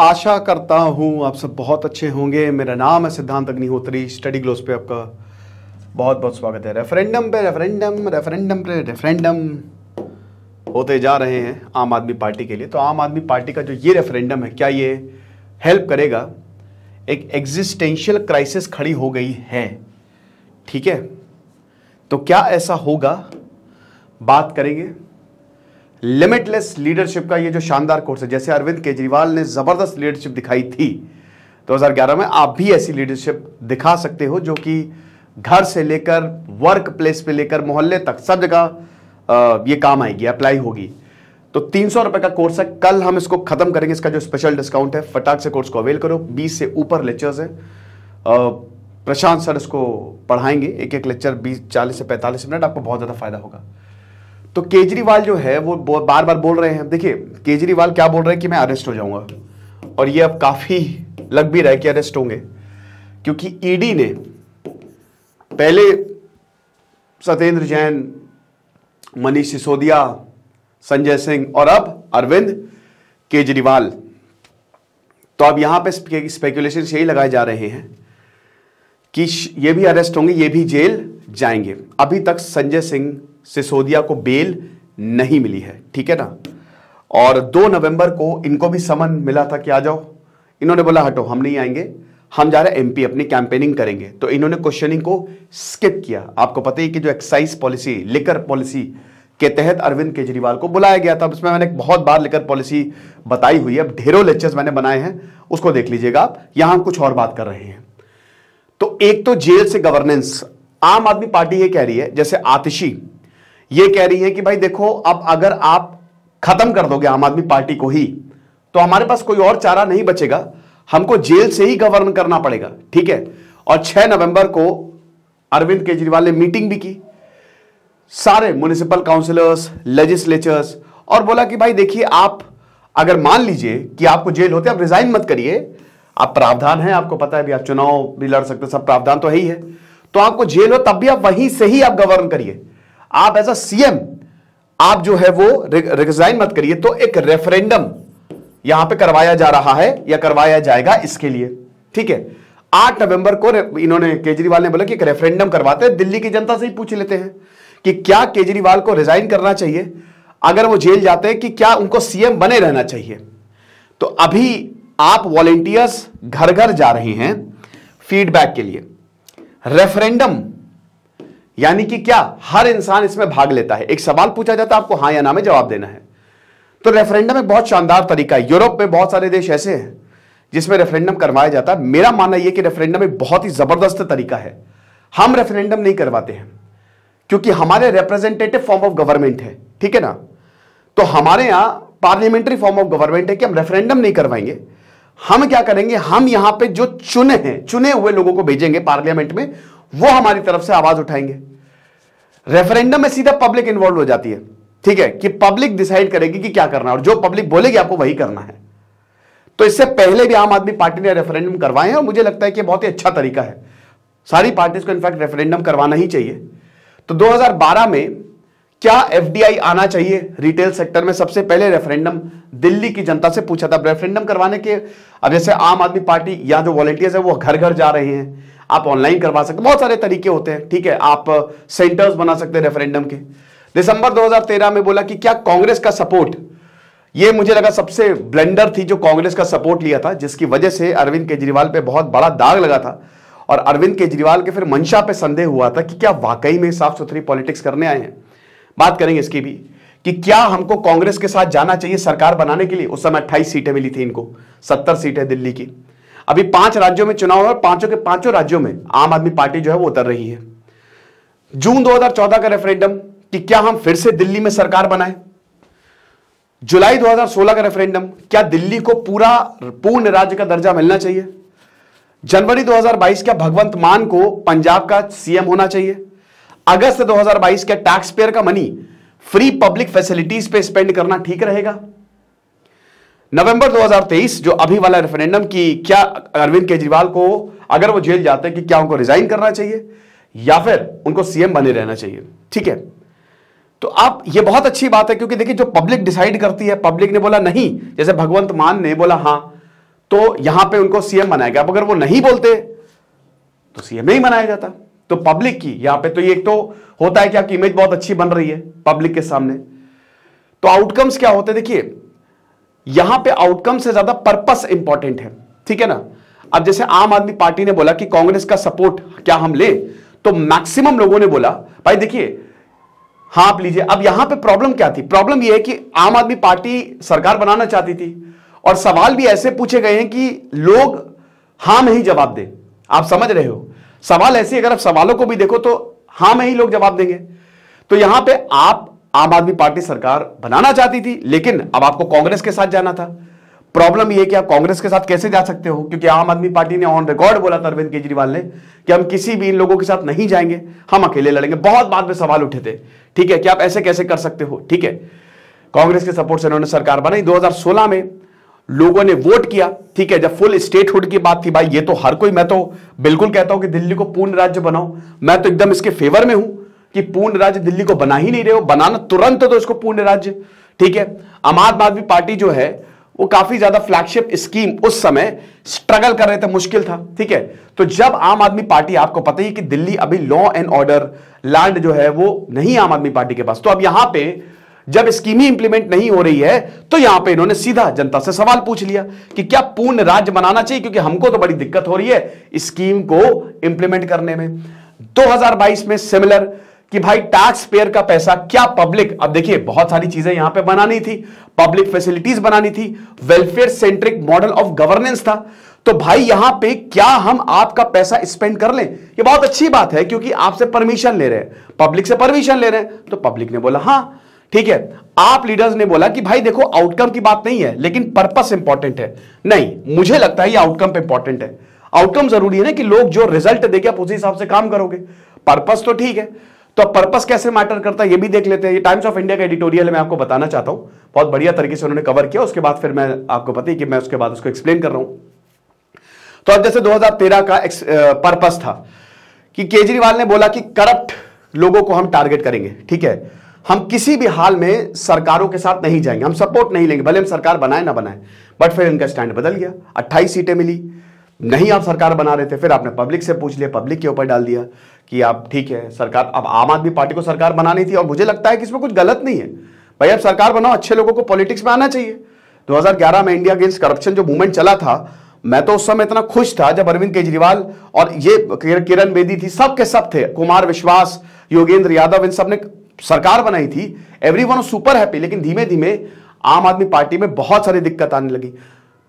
आशा करता हूँ आप सब बहुत अच्छे होंगे मेरा नाम है सिद्धांत अग्निहोत्री स्टडी ग्लोस पे आपका बहुत बहुत स्वागत है रेफरेंडम पे रेफरेंडम रेफरेंडम पे रेफरेंडम होते जा रहे हैं आम आदमी पार्टी के लिए तो आम आदमी पार्टी का जो ये रेफरेंडम है क्या ये हेल्प करेगा एक एग्जिस्टेंशियल क्राइसिस खड़ी हो गई है ठीक है तो क्या ऐसा होगा बात करेंगे लिमिटलेस लीडरशिप का ये जो शानदार कोर्स है जैसे अरविंद केजरीवाल ने ज़बरदस्त लीडरशिप दिखाई थी 2011 में आप भी ऐसी लीडरशिप दिखा सकते हो जो कि घर से लेकर वर्क प्लेस पे लेकर मोहल्ले तक सब जगह ये काम आएगी अप्लाई होगी तो तीन सौ रुपए का कोर्स है कल हम इसको खत्म करेंगे इसका जो स्पेशल डिस्काउंट है फटाक से कोर्स को अवेल करो बीस से ऊपर लेक्चर्स है प्रशांत सर इसको पढ़ाएंगे एक एक लेक्चर बीस चालीस से पैंतालीस मिनट आपको बहुत ज़्यादा फायदा होगा तो केजरीवाल जो है वो बार बार बोल रहे हैं देखिए केजरीवाल क्या बोल रहे हैं कि मैं अरेस्ट हो जाऊंगा और ये अब काफी लग भी रहा है कि अरेस्ट होंगे क्योंकि ईडी e ने पहले सत्येंद्र जैन मनीष सिसोदिया संजय सिंह और अब अरविंद केजरीवाल तो अब यहां पे स्पेकुलेशन यही लगाए जा रहे हैं कि ये भी अरेस्ट होंगे ये भी जेल जाएंगे अभी तक संजय सिंह सिसोदिया को बेल नहीं मिली है ठीक है ना और 2 नवंबर को इनको भी समन मिला था कि आ जाओ इन्होंने बोला हटो हम नहीं आएंगे हम जा रहे हैं एमपी अपनी कैंपेनिंग करेंगे तो इन्होंने क्वेश्चनिंग को स्किप किया आपको पता ही कि जो एक्साइज पॉलिसी लिकर पॉलिसी के तहत अरविंद केजरीवाल को बुलाया गया था उसमें मैंने बहुत बार लिकर पॉलिसी बताई हुई है अब ढेरों लेक्चर्स मैंने बनाए हैं उसको देख लीजिएगा आप यहां कुछ और बात कर रहे हैं तो एक तो जेल से गवर्नेंस आम आदमी पार्टी ये कह रही है जैसे आतिशी ये कह रही है कि भाई देखो अब अगर आप खत्म कर दोगे आम आदमी पार्टी को ही तो हमारे पास कोई और चारा नहीं बचेगा हमको जेल से ही गवर्न करना पड़ेगा ठीक है और 6 नवंबर को अरविंद केजरीवाल ने मीटिंग भी की सारे म्यूनिसिपल काउंसिलर्स लेजिस्लेचर्स और बोला कि भाई देखिए आप अगर मान लीजिए कि आपको जेल होते आप रिजाइन मत करिए आप प्रावधान है आपको पता है भी आप चुनाव भी लड़ सकते सब प्रावधान तो है ही है तो आपको जेल हो तब भी आप वहीं से ही आप गवर्न करिए आप एज अ सीएम आप जो है वो रिजाइन मत करिए तो एक रेफरेंडम यहां पे करवाया जा रहा है या करवाया जाएगा इसके लिए ठीक है आठ नवंबर को इन्होंने केजरीवाल ने बोला कि एक रेफरेंडम करवाते हैं दिल्ली की जनता से ही पूछ लेते हैं कि क्या केजरीवाल को रिजाइन करना चाहिए अगर वो जेल जाते हैं कि क्या उनको सीएम बने रहना चाहिए तो अभी आप वॉलेंटियर्स घर घर जा रहे हैं फीडबैक के लिए रेफरेंडम यानी कि क्या हर इंसान इसमें भाग लेता है एक सवाल पूछा जाता है आपको हाँ या ना में जवाब देना है तो रेफरेंडम एक बहुत शानदार तरीका है यूरोप में बहुत सारे देश ऐसे हैं जिसमें रेफरेंडम करवाया जाता है मेरा मानना यह कि रेफरेंडम एक बहुत ही जबरदस्त तरीका है हम रेफरेंडम नहीं करवाते हैं क्योंकि हमारे रिप्रेजेंटेटिव फॉर्म ऑफ गवर्नमेंट है ठीक है ना तो हमारे यहां पार्लियामेंट्री फॉर्म ऑफ गवर्नमेंट है कि हम रेफरेंडम नहीं करवाएंगे हम क्या करेंगे हम यहां पे जो चुने हैं चुने हुए लोगों को भेजेंगे पार्लियामेंट में वो हमारी तरफ से आवाज उठाएंगे रेफरेंडम में सीधा पब्लिक इन्वॉल्व हो जाती है ठीक है कि पब्लिक डिसाइड करेगी कि क्या करना है और जो पब्लिक बोलेगी आपको वही करना है तो इससे पहले भी आम आदमी पार्टी ने रेफरेंडम करवाए और मुझे लगता है कि बहुत ही अच्छा तरीका है सारी पार्टीज को इनफैक्ट रेफरेंडम करवाना ही चाहिए तो 2012 में क्या एफडीआई आना चाहिए रिटेल सेक्टर में सबसे पहले रेफरेंडम दिल्ली की जनता से पूछा था रेफरेंडम करवाने के अब जैसे आम आदमी पार्टी या जो वॉलेंटियर्स है वो घर घर जा रहे हैं आप ऑनलाइन करवा सकते बहुत सारे तरीके होते हैं ठीक है आप सेंटर्स बना सकते हैं रेफरेंडम के दिसंबर 2013 में बोला कि क्या कांग्रेस का सपोर्ट ये मुझे लगा सबसे ब्लेंडर थी जो कांग्रेस का सपोर्ट लिया था जिसकी वजह से अरविंद केजरीवाल पर बहुत बड़ा दाग लगा था और अरविंद केजरीवाल के फिर मंशा पे संदेह हुआ था कि क्या वाकई में साफ सुथरी पॉलिटिक्स करने आए हैं बात करेंगे इसकी भी कि क्या हमको कांग्रेस के साथ जाना चाहिए सरकार बनाने के लिए उस समय अट्ठाईस सीटें मिली थी इनको सत्तर सीटें दिल्ली की अभी पांच राज्यों में चुनाव है और पांचों के पांचों राज्यों में आम आदमी पार्टी जो है वो उतर रही है जून 2014 का रेफरेंडम कि क्या हम फिर से दिल्ली में सरकार बनाए जुलाई 2016 का रेफरेंडम क्या दिल्ली को पूरा पूर्ण राज्य का दर्जा मिलना चाहिए जनवरी 2022 क्या भगवंत मान को पंजाब का सीएम होना चाहिए अगस्त 2022 क्या टैक्स पेयर का मनी फ्री पब्लिक फैसिलिटीज पे स्पेंड करना ठीक रहेगा नवंबर 2023 जो अभी वाला रेफरेंडम की क्या अरविंद केजरीवाल को अगर वो जेल जाते हैं कि क्या उनको रिजाइन करना चाहिए या फिर उनको सीएम बने रहना चाहिए ठीक है तो आप ये बहुत अच्छी बात है क्योंकि देखिए जो पब्लिक डिसाइड करती है पब्लिक ने बोला नहीं जैसे भगवंत मान ने बोला हां तो यहां पे उनको सीएम बनाया गया अब अगर वो नहीं बोलते तो सीएम नहीं बनाया जाता तो पब्लिक की यहां पे तो ये एक तो होता है कि आपकी इमेज बहुत अच्छी बन रही है पब्लिक के सामने तो आउटकम्स क्या होते देखिए यहां पे आउटकम से ज्यादा पर्पस इंपॉर्टेंट है ठीक है ना अब जैसे आम आदमी पार्टी ने बोला कि कांग्रेस का सपोर्ट क्या हम ले तो मैक्सिमम लोगों ने बोला भाई देखिए हाँ आप लीजिए अब यहां पे प्रॉब्लम क्या थी प्रॉब्लम यह है कि आम आदमी पार्टी सरकार बनाना चाहती थी और सवाल भी ऐसे पूछे गए हैं कि लोग हाँ में ही जवाब दे आप समझ रहे हो सवाल ऐसे अगर आप सवालों को भी देखो तो हाँ में ही लोग जवाब देंगे तो यहां पे आप आम आदमी पार्टी सरकार बनाना चाहती थी लेकिन अब आपको कांग्रेस के साथ जाना था प्रॉब्लम यह कि आप कांग्रेस के साथ कैसे जा सकते हो क्योंकि आम आदमी पार्टी ने ऑन रिकॉर्ड बोला था अरविंद केजरीवाल ने कि हम किसी भी इन लोगों के साथ नहीं जाएंगे हम अकेले लड़ेंगे बहुत बाद में सवाल उठे थे ठीक है कि आप ऐसे कैसे कर सकते हो ठीक है कांग्रेस के सपोर्ट से इन्होंने सरकार बनाई 2016 में लोगों ने वोट किया ठीक है जब फुल स्टेटहुड की बात थी भाई ये तो हर कोई मैं तो बिल्कुल कहता हूं कि दिल्ली को पूर्ण राज्य बनाओ मैं तो एकदम इसके फेवर में हूं कि पूर्ण राज्य दिल्ली को बना ही नहीं रहे हो बनाना तुरंत तो इसको पूर्ण राज्य ठीक है आम आदमी पार्टी जो है वो काफी ज्यादा फ्लैगशिप स्कीम उस समय स्ट्रगल कर रहे थे मुश्किल था ठीक है तो जब आम आदमी पार्टी आपको पता ही कि दिल्ली अभी लॉ एंड ऑर्डर लैंड जो है वो नहीं आम आदमी पार्टी के पास तो अब यहां पे जब स्कीम ही इंप्लीमेंट नहीं हो रही है तो यहां पे इन्होंने सीधा जनता से सवाल पूछ लिया कि क्या पूर्ण राज्य बनाना चाहिए क्योंकि हमको तो बड़ी दिक्कत हो रही है स्कीम को इंप्लीमेंट करने में 2022 में सिमिलर कि भाई टैक्स पेयर का पैसा क्या पब्लिक अब देखिए बहुत सारी चीजें यहां पे बनानी थी पब्लिक फैसिलिटीज बनानी थी welfare centric model of governance था तो भाई यहां पे क्या हम आपका पैसा स्पेंड कर लें ये बहुत अच्छी बात है क्योंकि आपसे परमिशन ले रहे हैं पब्लिक से परमिशन ले रहे हैं तो पब्लिक ने बोला हां ठीक है आप लीडर्स ने बोला कि भाई देखो आउटकम की बात नहीं है लेकिन पर्पस इंपॉर्टेंट है नहीं मुझे लगता है ये आउटकम इंपॉर्टेंट है आउटकम जरूरी है ना कि लोग जो रिजल्ट देखे आप उसी हिसाब से काम करोगे पर्पस तो ठीक है तो पर्पस कैसे मैटर करता है ये भी देख लेते हैं ये टाइम्स ऑफ इंडिया का एडिटोरियल है मैं आपको बताना चाहता हूं बहुत बढ़िया तरीके से उन्होंने कवर किया उसके बाद फिर मैं आपको पता कि मैं उसके बाद उसको एक्सप्लेन कर रहा हूं तो अब जैसे 2013 का पर्पस था कि केजरीवाल ने बोला कि करप्ट लोगों को हम टारगेट करेंगे ठीक है हम किसी भी हाल में सरकारों के साथ नहीं जाएंगे हम सपोर्ट नहीं लेंगे भले हम सरकार बनाए ना बनाए बट फिर इनका स्टैंड बदल गया 28 सीटें मिली नहीं आप सरकार बना रहे थे फिर आपने पब्लिक से पूछ लिया पब्लिक के ऊपर डाल दिया कि आप ठीक है सरकार अब आम आदमी पार्टी को सरकार बनानी थी और मुझे लगता है कि इसमें कुछ गलत नहीं है भाई अब सरकार बनाओ अच्छे लोगों को पॉलिटिक्स में आना चाहिए 2011 में इंडिया अगेंस्ट करप्शन जो मूवमेंट चला था मैं तो उस समय इतना खुश था जब अरविंद केजरीवाल और ये किरण बेदी थी सब के सब थे कुमार विश्वास योगेंद्र यादव इन सब ने सरकार बनाई थी एवरी वन सुपर हैप्पी लेकिन धीमे धीमे आम आदमी पार्टी में बहुत सारी दिक्कत आने लगी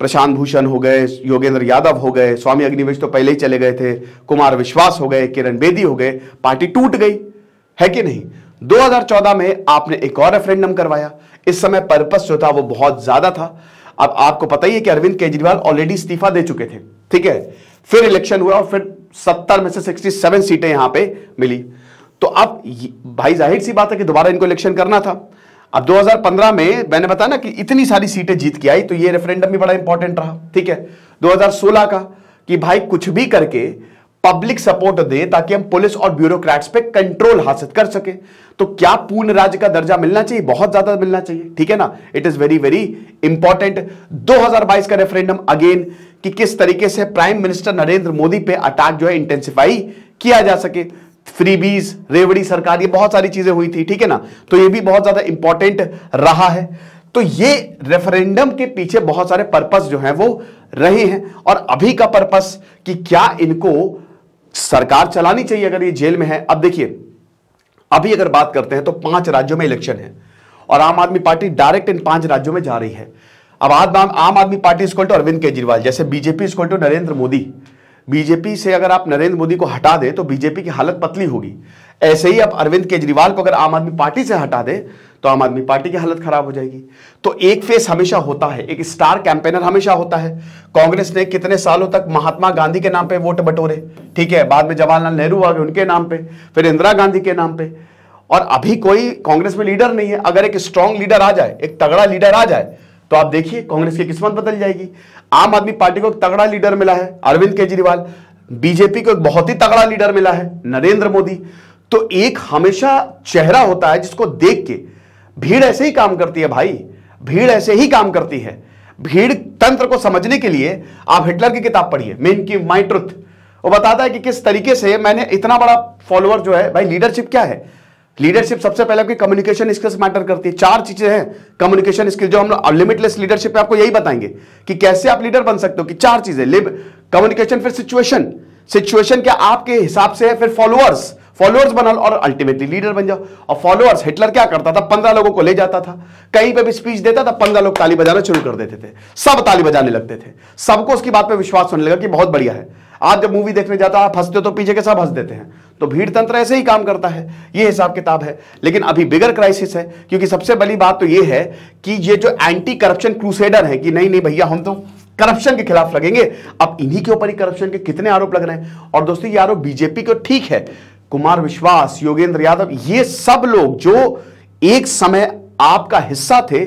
प्रशांत भूषण हो गए योगेंद्र यादव हो गए स्वामी अग्निवेश तो पहले ही चले गए थे कुमार विश्वास हो गए किरण बेदी हो गए पार्टी टूट गई है कि नहीं 2014 में आपने एक और रेफरेंडम करवाया इस समय पर्पस जो था वो बहुत ज्यादा था अब आपको पता ही है कि अरविंद केजरीवाल ऑलरेडी इस्तीफा दे चुके थे ठीक है फिर इलेक्शन हुआ और फिर सत्तर में से सिक्सटी सीटें यहां पर मिली तो अब भाई जाहिर सी बात है कि दोबारा इनको इलेक्शन करना था अब 2015 में मैंने बताया ना कि इतनी सारी सीटें जीत के आई तो ये रेफरेंडम भी बड़ा इंपॉर्टेंट रहा ठीक है 2016 का कि भाई कुछ भी करके पब्लिक सपोर्ट दे ताकि हम पुलिस और ब्यूरोक्रेट्स पे कंट्रोल हासिल कर सके तो क्या पूर्ण राज्य का दर्जा मिलना चाहिए बहुत ज्यादा मिलना चाहिए ठीक है ना it is very very important 2022 का रेफरेंडम अगेन कि किस तरीके से प्राइम मिनिस्टर नरेंद्र मोदी पे अटैक जो है इंटेंसिफाई किया जा सके फ्रीबीज रेवड़ी सरकार ये बहुत सारी चीजें हुई थी ठीक है ना तो ये भी बहुत ज्यादा इंपॉर्टेंट रहा है तो ये रेफरेंडम के पीछे बहुत सारे पर्पस जो हैं वो रहे हैं और अभी का पर्पस कि क्या इनको सरकार चलानी चाहिए अगर ये जेल में है अब देखिए अभी अगर बात करते हैं तो पांच राज्यों में इलेक्शन है और आम आदमी पार्टी डायरेक्ट इन पांच राज्यों में जा रही है अब आम आदमी पार्टी इज टू अरविंद केजरीवाल जैसे BJP is to Narendra Modi BJP से अगर आप नरेंद्र मोदी को हटा दें तो बीजेपी की हालत पतली होगी ऐसे ही आप अरविंद केजरीवाल को अगर आम आदमी पार्टी से हटा दें तो आम आदमी पार्टी की हालत खराब हो जाएगी तो एक फेस हमेशा होता है एक स्टार कैंपेनर हमेशा होता है कांग्रेस ने कितने सालों तक महात्मा गांधी के नाम पे वोट बटोरे ठीक है बाद में जवाहरलाल नेहरू आ गए उनके नाम पे फिर इंदिरा गांधी के नाम पे और अभी कोई कांग्रेस में लीडर नहीं है अगर एक स्ट्रांग लीडर आ जाए एक तगड़ा लीडर आ जाए तो आप देखिए कांग्रेस की किस्मत बदल जाएगी आम आदमी पार्टी को एक तगड़ा लीडर मिला है अरविंद केजरीवाल बीजेपी को एक बहुत ही तगड़ा लीडर मिला है नरेंद्र मोदी तो एक हमेशा चेहरा होता है जिसको देख के भीड़ ऐसे ही काम करती है भाई भीड़ ऐसे ही काम करती है भीड़ तंत्र को समझने के लिए आप हिटलर की किताब पढ़िए मेन की माई ट्रुथ वो बताता है कि किस तरीके से मैंने इतना बड़ा फॉलोअर जो है भाई लीडरशिप क्या है लीडरशिप सबसे पहले आपकी कम्युनिकेशन स्किल्स मैटर करती है चार चीजें हैं कम्युनिकेशन स्किल जो हम लोग लिमिटलेस लीडरशिप आपको यही बताएंगे कि कैसे आप लीडर बन सकते हो कि चार चीजें कम्युनिकेशन फिर सिचुएशन सिचुएशन क्या आपके हिसाब से है फिर फॉलोअर्स फॉलोअर्स बना और अल्टीमेटली लीडर बन जाओ और फॉलोअर्स हिटलर क्या करता था पंद्रह लोगों को ले जाता था कहीं पे भी स्पीच देता था पंद्रह लोग ताली बजाना शुरू कर देते थे सब ताली बजाने लगते थे सबको उसकी बात पे विश्वास होने लगा कि बहुत बढ़िया है आप जब मूवी देखने जाता आप हंसते तो पीछे के सब हंस देते हैं तो भीड़ तंत्र ऐसे ही काम करता है ये हिसाब किताब है लेकिन अभी बिगर क्राइसिस है क्योंकि सबसे बड़ी बात तो ये है कि ये जो एंटी करप्शन क्रूसेडर है कि नहीं नहीं भैया हम तो करप्शन के खिलाफ लगेंगे अब इन्हीं के ऊपर ही करप्शन के कितने आरोप लग रहे हैं और दोस्तों ये आरोप बीजेपी को ठीक है कुमार विश्वास योगेंद्र यादव ये सब लोग जो एक समय आपका हिस्सा थे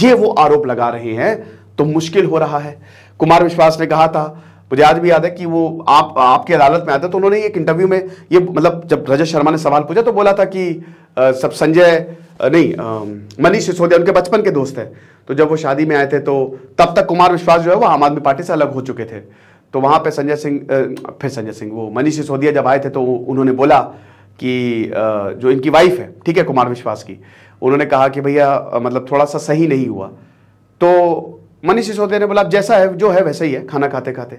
ये वो आरोप लगा रहे हैं तो मुश्किल हो रहा है कुमार विश्वास ने कहा था मुझे आज भी याद है कि वो आप आपकी अदालत में आते तो उन्होंने एक इंटरव्यू में ये मतलब जब रजत शर्मा ने सवाल पूछा तो बोला था कि आ, सब संजय नहीं मनीष सिसोदिया उनके बचपन के दोस्त हैं तो जब वो शादी में आए थे तो तब तक कुमार विश्वास जो है वो आम आदमी पार्टी से अलग हो चुके थे तो वहाँ पे संजय सिंह फिर संजय सिंह वो मनीष सिसोदिया जब आए थे तो उन्होंने बोला कि जो इनकी वाइफ है ठीक है कुमार विश्वास की उन्होंने कहा कि भैया मतलब थोड़ा सा सही नहीं हुआ तो मनीष सिसोदिया ने बोला अब जैसा है जो है वैसा ही है खाना खाते खाते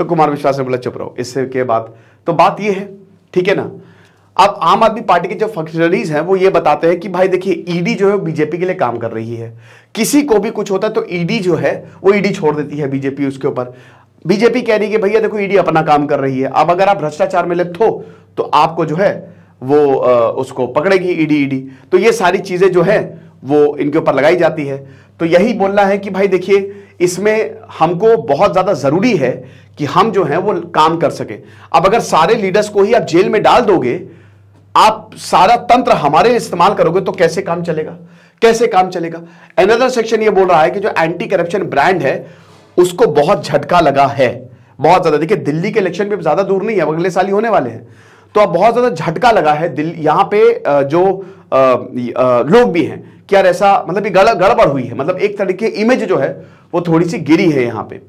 तो कुमार विश्वास ने बोला चुप रहो इससे के बाद तो बात ये है ठीक है ना अब आम आदमी पार्टी के जो फंक्शनरीज हैं वो ये बताते हैं कि भाई देखिए ईडी e जो है बीजेपी के लिए काम कर रही है किसी को भी कुछ होता है तो ईडी e जो है वो ईडी e छोड़ देती है बीजेपी उसके ऊपर बीजेपी कह रही है भैया देखो ईडी अपना काम कर रही है अब अगर आप भ्रष्टाचार में लिप्त हो तो आपको जो है वो उसको पकड़ेगी ईडी ईडी तो ये सारी चीज़ें जो है वो इनके ऊपर लगाई जाती है तो यही बोलना है कि भाई देखिए इसमें हमको बहुत ज़्यादा ज़रूरी है कि हम जो हैं वो काम कर सके अब अगर सारे लीडर्स को ही आप जेल में डाल दोगे आप सारा तंत्र हमारे इस्तेमाल करोगे तो कैसे काम चलेगा कैसे काम चलेगा एनदर सेक्शन ये बोल रहा है कि जो एंटी करप्शन ब्रांड है उसको बहुत झटका लगा है बहुत ज़्यादा देखिए दिल्ली के इलेक्शन भी ज़्यादा दूर नहीं है अगले साल ही होने वाले हैं तो अब बहुत ज़्यादा झटका लगा है यहां यहाँ पे जो लोग भी हैं कि यार ऐसा मतलब ये गड़ गड़बड़ हुई है मतलब एक तरीके इमेज जो है वो थोड़ी सी गिरी है यहाँ पे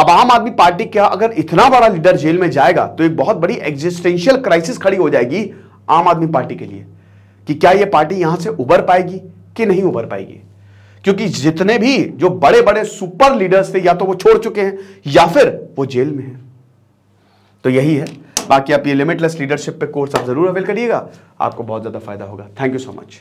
अब आम आदमी पार्टी क्या अगर इतना बड़ा लीडर जेल में जाएगा तो एक बहुत बड़ी एग्जिस्टेंशियल क्राइसिस खड़ी हो जाएगी आम आदमी पार्टी के लिए कि क्या ये पार्टी यहां से उबर पाएगी कि नहीं उबर पाएगी क्योंकि जितने भी जो बड़े बड़े सुपर लीडर्स थे या तो वो छोड़ चुके हैं या फिर वो जेल में है तो यही है बाकी आप ये लिमिटलेस लीडरशिप पे कोर्स आप जरूर अवेल करिएगा आपको बहुत ज्यादा फायदा होगा थैंक यू सो मच